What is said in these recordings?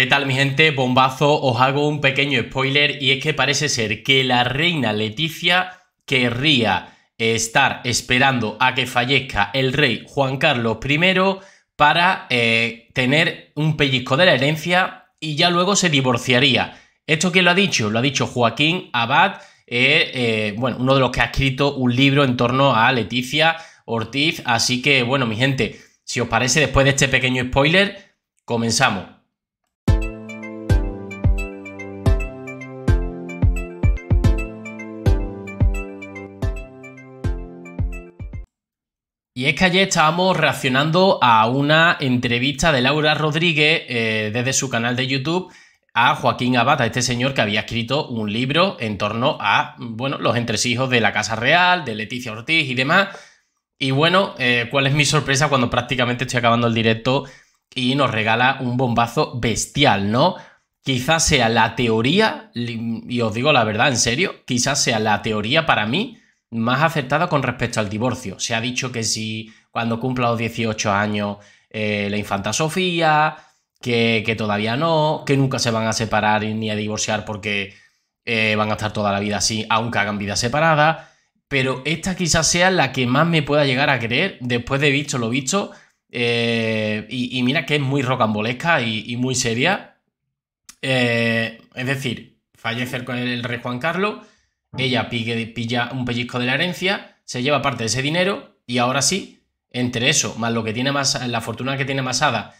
¿Qué tal mi gente? Bombazo, os hago un pequeño spoiler y es que parece ser que la reina Leticia querría estar esperando a que fallezca el rey Juan Carlos I para eh, tener un pellizco de la herencia y ya luego se divorciaría. ¿Esto quién lo ha dicho? Lo ha dicho Joaquín Abad, eh, eh, bueno, uno de los que ha escrito un libro en torno a Leticia Ortiz. Así que, bueno, mi gente, si os parece, después de este pequeño spoiler, comenzamos. es que ayer estábamos reaccionando a una entrevista de Laura Rodríguez eh, desde su canal de YouTube a Joaquín Abad, este señor que había escrito un libro en torno a, bueno, los entresijos de la Casa Real, de Leticia Ortiz y demás. Y bueno, eh, ¿cuál es mi sorpresa cuando prácticamente estoy acabando el directo y nos regala un bombazo bestial, ¿no? Quizás sea la teoría, y os digo la verdad, en serio, quizás sea la teoría para mí más acertada con respecto al divorcio. Se ha dicho que si cuando cumpla los 18 años eh, la infanta Sofía, que, todavía no, que nunca se van a separar ni a divorciar porque eh, van a estar toda la vida así, aunque hagan vida separada. Pero esta quizás sea la que más me pueda llegar a creer después de visto lo visto. Eh, y, mira que es muy rocambolesca y, muy seria. es decir, Fallecer con el rey Juan Carlos ella pilla un pellizco de la herencia, se lleva parte de ese dinero y ahora sí, entre eso, más lo que tiene más, la fortuna que tiene Masada,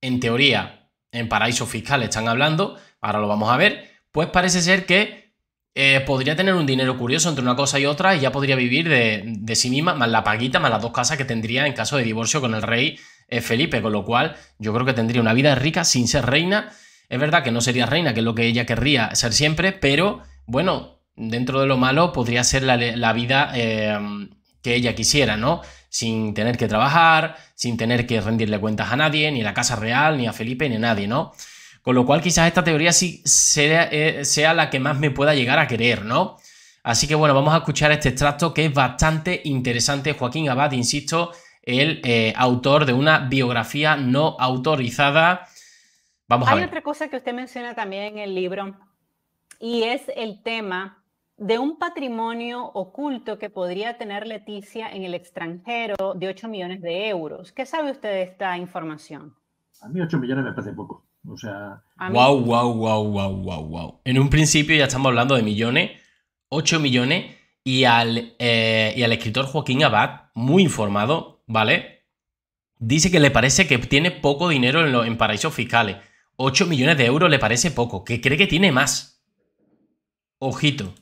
en teoría, en paraíso fiscal están hablando, ahora lo vamos a ver, pues parece ser que eh, podría tener un dinero curioso entre una cosa y otra y ya podría vivir de, sí misma, más la paguita, más las dos casas que tendría en caso de divorcio con el rey eh, Felipe, con lo cual yo creo que tendría una vida rica sin ser reina. Es verdad que no sería reina, que es lo que ella querría ser siempre, pero bueno, dentro de lo malo, podría ser la, vida eh, que ella quisiera, ¿no? Sin tener que trabajar, sin tener que rendirle cuentas a nadie, ni a la Casa Real, ni a Felipe, ni a nadie, ¿no? Con lo cual quizás esta teoría sí sea, eh, la que más me pueda llegar a querer, ¿no? Así que bueno, vamos a escuchar este extracto que es bastante interesante. Joaquín Abad, insisto, el eh, autor de una biografía no autorizada. Vamos Hay a ver. otra cosa que usted menciona también en el libro y es el tema de un patrimonio oculto que podría tener Leticia en el extranjero de 8 millones de euros. ¿Qué sabe usted de esta información? A mí 8 millones me parece poco. O sea... Wow, wow, wow, wow, wow, wow. En un principio ya estamos hablando de millones, 8 millones, y al, eh, al escritor Joaquín Abad, muy informado, ¿vale? Dice que le parece que tiene poco dinero en, en paraísos fiscales. 8 millones de euros le parece poco, que cree que tiene más. Ojito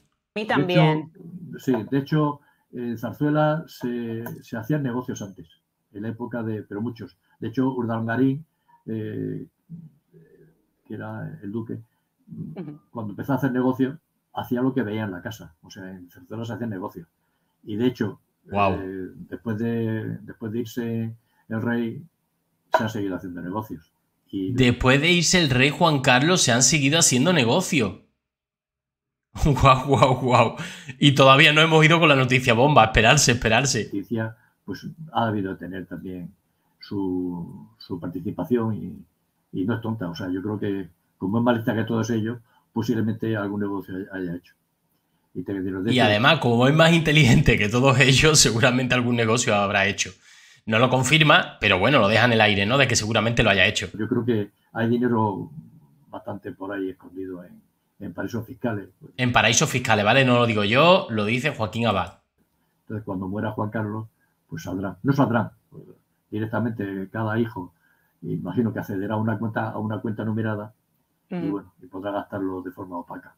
también. sí, de hecho, en Zarzuela se, se, hacían negocios antes, en la época de, pero muchos. De hecho, Urdangarín, eh, que era el duque, cuando empezó a hacer negocio, hacía lo que veía en la casa. O sea, en Zarzuela se hacían negocios. Y de hecho, eh, después, de, después de irse el rey, se han seguido haciendo negocios. Después de irse el rey Juan Carlos, se han seguido haciendo negocio. Guau, guau, guau. Y todavía no hemos ido con la noticia bomba. Esperarse, esperarse. Noticia, pues ha debido tener también su, su participación y, y, no es tonta. O sea, yo creo que como es más que todos ellos, posiblemente algún negocio haya hecho. Y, y además, como es más inteligente que todos ellos, seguramente algún negocio habrá hecho. No lo confirma, pero bueno, lo deja en el aire, ¿no? De que seguramente lo haya hecho. Yo creo que hay dinero bastante por ahí escondido en, en paraísos fiscales. Pues. En paraísos fiscales, ¿vale? No lo digo yo, lo dice Joaquín Abad. Entonces, cuando muera Juan Carlos, pues saldrá. No saldrá. Pues, directamente cada hijo, imagino que accederá a una cuenta, a una cuenta numerada y podrá gastarlo de forma opaca.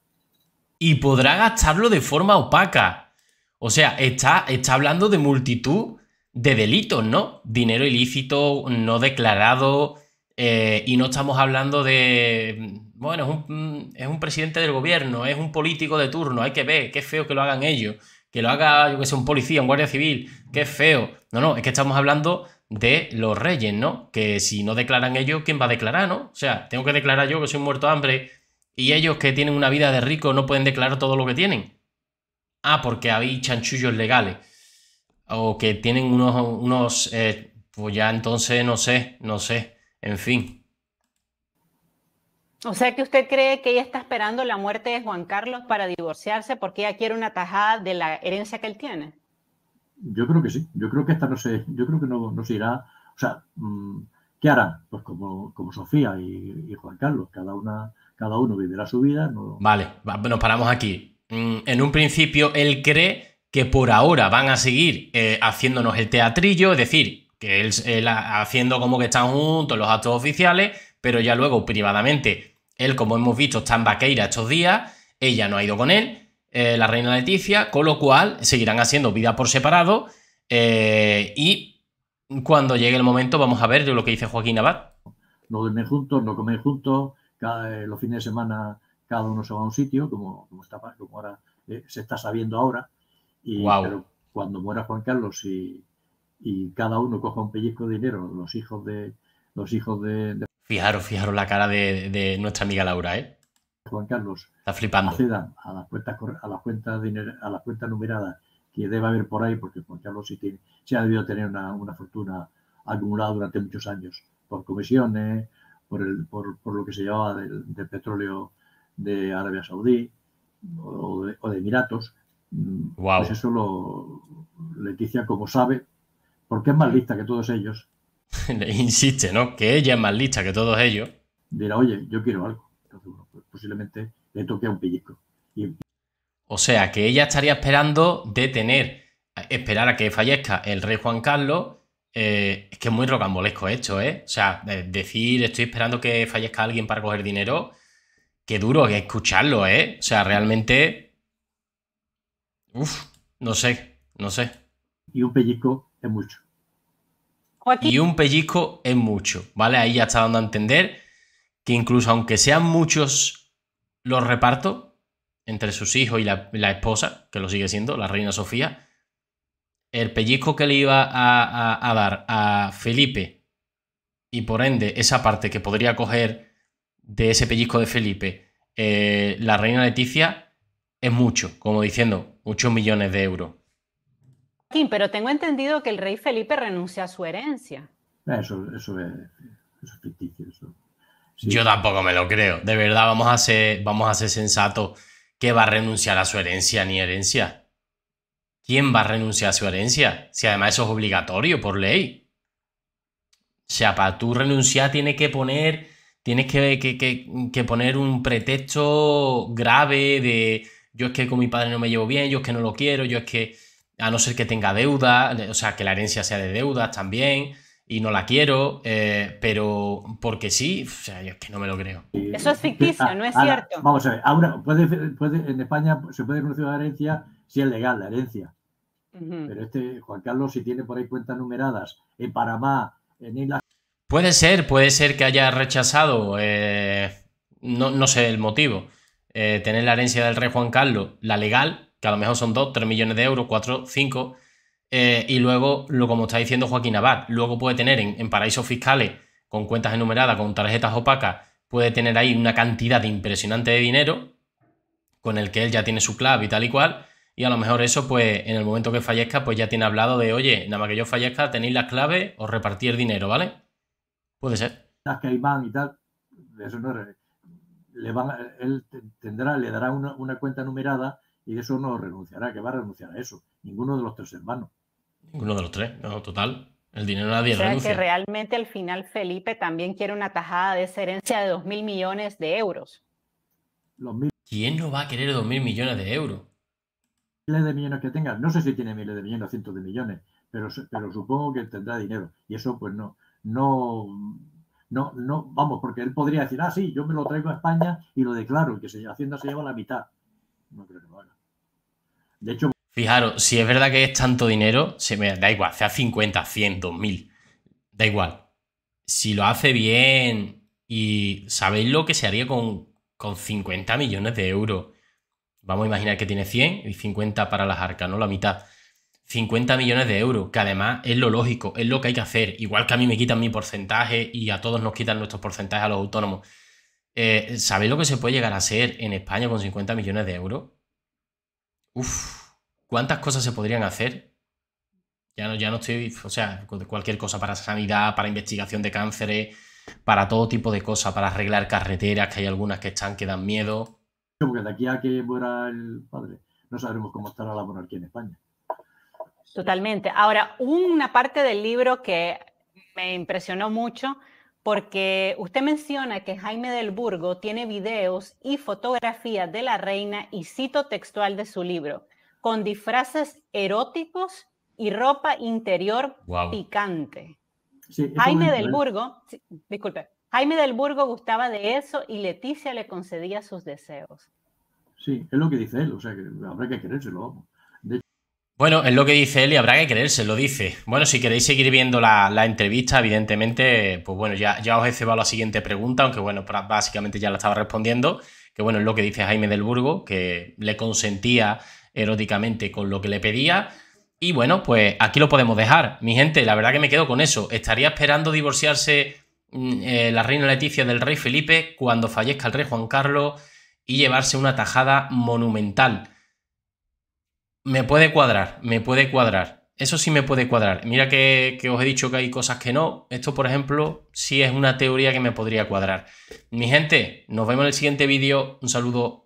Y podrá gastarlo de forma opaca. O sea, está, está hablando de multitud de delitos, ¿no? Dinero ilícito, no declarado, eh, y no estamos hablando de, bueno, mm, es un, presidente del gobierno, es un político de turno, hay que ver, qué feo que lo hagan ellos, que lo haga, yo que sé, un policía, un guardia civil, qué feo. No, no, es que estamos hablando de los reyes, ¿no? Que si no declaran ellos, ¿quién va a declarar, no? O sea, tengo que declarar yo que soy un muerto de hambre y ellos que tienen una vida de rico no pueden declarar todo lo que tienen. Ah, porque hay chanchullos legales. O que tienen unos, unos eh, pues ya entonces, no sé, no sé. En fin. O sea que usted cree que ella está esperando la muerte de Juan Carlos para divorciarse porque ella quiere una tajada de la herencia que él tiene. Yo creo que sí. Yo creo que esta no se, yo creo que no, no se irá. O sea, mm, ¿qué hará? Pues como, Sofía y, Juan Carlos, cada una, cada uno vivirá su vida. Vale, nos paramos aquí. Mm, en un principio, él cree que por ahora van a seguir eh, haciéndonos el teatrillo, es decir, que él, haciendo como que están juntos los actos oficiales, pero ya luego privadamente, él como hemos visto está en Vaqueira estos días, ella no ha ido con él, eh, la reina Leticia, con lo cual seguirán haciendo vida por separado eh, y cuando llegue el momento vamos a ver lo que dice Joaquín Abad. No duermen juntos, no comen juntos, cada, eh, los fines de semana cada uno se va a un sitio, como, está, como ahora se está sabiendo ahora, y cuando muera Juan Carlos y y cada uno coja un pellizco de dinero, los hijos de... Los hijos de, Fijaros, fijaros la cara de, nuestra amiga Laura, ¿eh? Juan Carlos. Está flipando. Accedan a las cuentas, a las cuentas, a las cuentas numeradas que debe haber por ahí, porque Juan Carlos sí, tiene, ha debido tener una, fortuna acumulada durante muchos años por comisiones, por, el, por, lo que se llamaba del, petróleo de Arabia Saudí o de, Emiratos. Wow. Mm, pues eso lo, Leticia, como sabe, porque es más lista que todos ellos. insiste, ¿no? Que ella es más lista que todos ellos. Dirá, oye, yo quiero algo. Pues posiblemente le toque a un pellizco. O sea, que ella estaría esperando de tener, esperar a que fallezca el rey Juan Carlos. Eh, es que es muy rocambolesco esto, ¿eh? O sea, decir, estoy esperando que fallezca alguien para coger dinero, qué duro que escucharlo, ¿eh? O sea, realmente... Uf, no sé, no sé. Y un pellizco mucho. Y un pellizco es mucho, ¿vale? Ahí ya está dando a entender que incluso aunque sean muchos los repartos entre sus hijos y la, esposa, que lo sigue siendo, la reina Sofía, el pellizco que le iba a, dar a Felipe y por ende esa parte que podría coger de ese pellizco de Felipe eh, la reina Leticia es mucho, como diciendo, muchos millones de euros pero tengo entendido que el rey Felipe renuncia a su herencia. Ah, eso, es, ficticio. Yo tampoco me lo creo. De verdad, vamos a ser, vamos a ser sensato. que va a renunciar a su herencia ni herencia? ¿Quién va a renunciar a su herencia? Si además eso es obligatorio por ley. O sea, para tú renunciar tienes que poner, tienes que, que poner un pretexto grave de yo es que con mi padre no me llevo bien, yo es que no lo quiero, yo es que a no ser que tenga deuda, o sea, que la herencia sea de deudas también, y no la quiero, eh, pero porque sí, o sea, yo es que no me lo creo. Eso es ficticio, no es cierto. vamos a ver, ahora, puede, puede, en España se puede denunciar la herencia si es legal la herencia. Pero este Juan Carlos, si tiene por ahí cuentas numeradas en Panamá, en Islas. Puede ser, puede ser que haya rechazado, eh, no, sé el motivo, eh, tener la herencia del rey Juan Carlos, la legal, que a lo mejor son 2, 3 millones de euros, 4, 5, eh, y luego, lo como está diciendo Joaquín Abad, luego puede tener en, paraísos fiscales, con cuentas enumeradas, con tarjetas opacas, puede tener ahí una cantidad impresionante de dinero, con el que él ya tiene su clave y tal y cual, y a lo mejor eso, pues en el momento que fallezca, pues ya tiene hablado de, oye, nada más que yo fallezca, tenéis las claves o repartir dinero, ¿vale? Puede ser. Las y tal, eso no le van, él tendrá, le dará una cuenta numerada y eso no renunciará, que va a renunciar a eso. Ninguno de los tres hermanos. Ninguno de los tres, no, total. El dinero nadie o sea, que realmente al final Felipe también quiere una tajada de esa herencia de 2.000 millones de euros. ¿Quién no va a querer 2.000 millones de euros? Miles de millones que tenga. No sé si tiene miles de millones o cientos de millones, pero, supongo que tendrá dinero. Y eso pues no, no, no, no, vamos, porque él podría decir, ah, sí, yo me lo traigo a España y lo declaro, Y que se, Hacienda se lleva la mitad. No creo que lo haga. De hecho, fijaros, si es verdad que es tanto dinero, se me da igual, sea 50, 100, 2000, da igual. Si lo hace bien y sabéis lo que se haría con, 50 millones de euros. Vamos a imaginar que tiene 100 y 50 para las arcas, ¿no? La mitad. 50 millones de euros, que además es lo lógico, es lo que hay que hacer. Igual que a mí me quitan mi porcentaje y a todos nos quitan nuestros porcentajes a los autónomos. Eh, ¿Sabéis lo que se puede llegar a hacer en España con 50 millones de euros? Uf, ¿cuántas cosas se podrían hacer? Ya no, ya no estoy, o sea, cualquier cosa para sanidad, para investigación de cánceres, para todo tipo de cosas, para arreglar carreteras, que hay algunas que están que dan miedo. Porque de aquí a que muera el padre, no sabremos cómo estará la monarquía en España. Totalmente. Ahora, una parte del libro que me impresionó mucho porque usted menciona que Jaime del Burgo tiene videos y fotografías de la reina y cito textual de su libro, con disfraces eróticos y ropa interior picante. Jaime del Burgo, disculpe, Jaime del Burgo gustaba de eso y Leticia le concedía sus deseos. Sí, es lo que dice él, o sea que habrá que querérselo. Bueno, es lo que dice él y habrá que creerse, lo dice. Bueno, si queréis seguir viendo la, entrevista, evidentemente, pues bueno, ya, os he cebado la siguiente pregunta, aunque bueno, básicamente ya la estaba respondiendo, que bueno, es lo que dice Jaime del Burgo, que le consentía eróticamente con lo que le pedía. Y bueno, pues aquí lo podemos dejar. Mi gente, la verdad que me quedo con eso. Estaría esperando divorciarse mm, eh, la reina Leticia del rey Felipe cuando fallezca el rey Juan Carlos y llevarse una tajada monumental. Me puede cuadrar, me puede cuadrar. Eso sí me puede cuadrar. Mira que, que, os he dicho que hay cosas que no. Esto, por ejemplo, sí es una teoría que me podría cuadrar. Mi gente, nos vemos en el siguiente vídeo. Un saludo